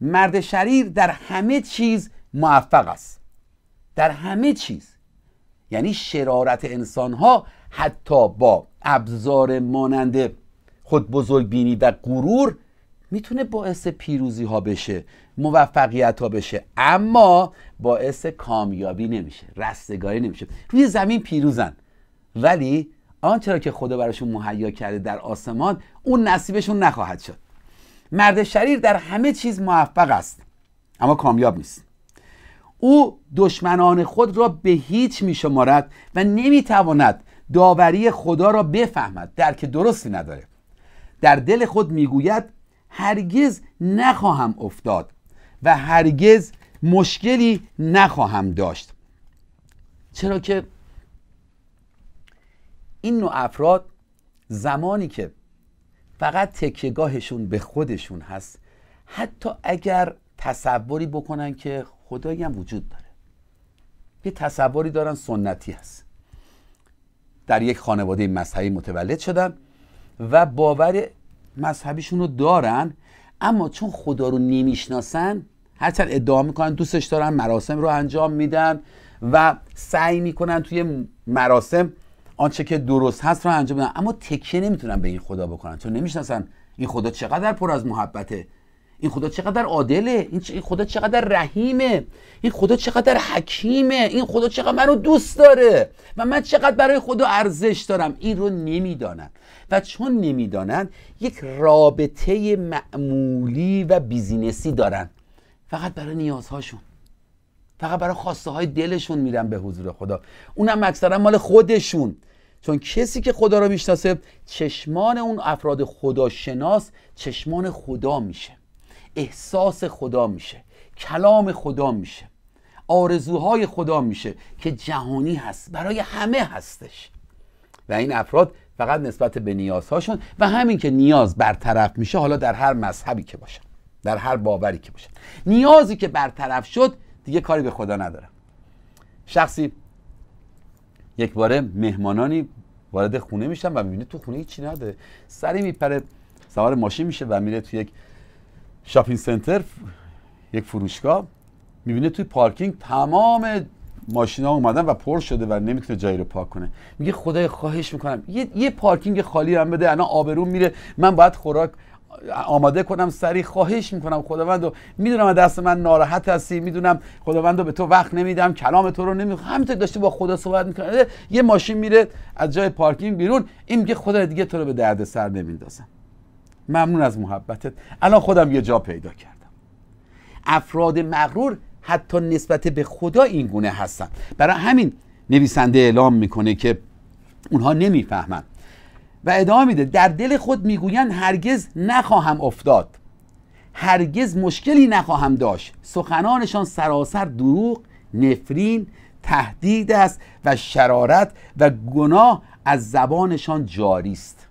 مرد شریر در همه چیز موفق است در همه چیز یعنی شرارت انسان ها حتی با ابزار مانند خود بزرگ بینی و غرور میتونه باعث پیروزی ها بشه موفقیت ها بشه اما باعث کامیابی نمیشه رستگاری نمیشه روی زمین پیروزن ولی آنچه را که خدا براشون مهیا کرده در آسمان اون نصیبشون نخواهد شد مرد شریر در همه چیز موفق است اما کامیاب نیست او دشمنان خود را به هیچ می شمارد و نمی تواند داوری خدا را بفهمد درک درستی نداره در دل خود می گوید هرگز نخواهم افتاد و هرگز مشکلی نخواهم داشت چرا که این نوع افراد زمانی که فقط تکیگاهشون به خودشون هست حتی اگر تصوری بکنن که خدایی هم وجود داره یه تصوری دارن سنتی هست در یک خانواده مذهبی متولد شدن و باور مذهبیشون رو دارن اما چون خدا رو نمیشناسن هرچند ادعا میکنن دوستش دارن مراسم رو انجام میدن و سعی میکنن توی مراسم آنچه که درست هست رو انجام بدن اما تکیه نمیتونن به این خدا بکنن چون نمیشناسن این خدا چقدر پر از محبته این خدا چقدر عادله این خدا چقدر رحیمه این خدا چقدر حکیمه این خدا چقدر منو دوست داره و من چقدر برای خدا ارزش دارم این رو نمیدانند و چون نمیدانند یک رابطه معمولی و بیزینسی دارن فقط برای نیازهاشون فقط برای خواسته های دلشون میرن به حضور خدا اونم اکثرا مال خودشون چون کسی که خدا رو میشناسه چشمان اون افراد خداشناس چشمان خدا میشه احساس خدا میشه کلام خدا میشه آرزوهای خدا میشه که جهانی هست برای همه هستش و این افراد فقط نسبت به نیازهاشون و همین که نیاز برطرف میشه حالا در هر مذهبی که باشه، در هر باوری که باشه، نیازی که برطرف شد دیگه کاری به خدا ندارم شخصی یک باره مهمانانی وارد خونه میشن و میبینه تو خونه چی نداره سری میپره سوار ماشین میشه و میره تو یک شاپینگ سنتر یک فروشگاه میبینه توی پارکینگ تمام ماشینا اومدن و پر شده و نمیتونه جایی رو پاک کنه میگه خدای خواهش میکنم یه, پارکینگ خالی هم بده الان آبرون میره من باید خوراک آماده کنم سری خواهش میکنم خداوند و میدونم دست من ناراحت هستی میدونم خداوند به تو وقت نمیدم کلام تو رو نمیخوام همینطور داشته با خدا صحبت میکنه آره، یه ماشین میره از جای پارکینگ بیرون این میگه خدا دیگه تو رو به درد سر نمیندازم ممنون از محبتت الان خودم یه جا پیدا کردم افراد مغرور حتی نسبت به خدا اینگونه هستن برای همین نویسنده اعلام میکنه که اونها نمیفهمند و ادامه میده در دل خود میگویند هرگز نخواهم افتاد هرگز مشکلی نخواهم داشت سخنانشان سراسر دروغ نفرین تهدید است و شرارت و گناه از زبانشان جاری است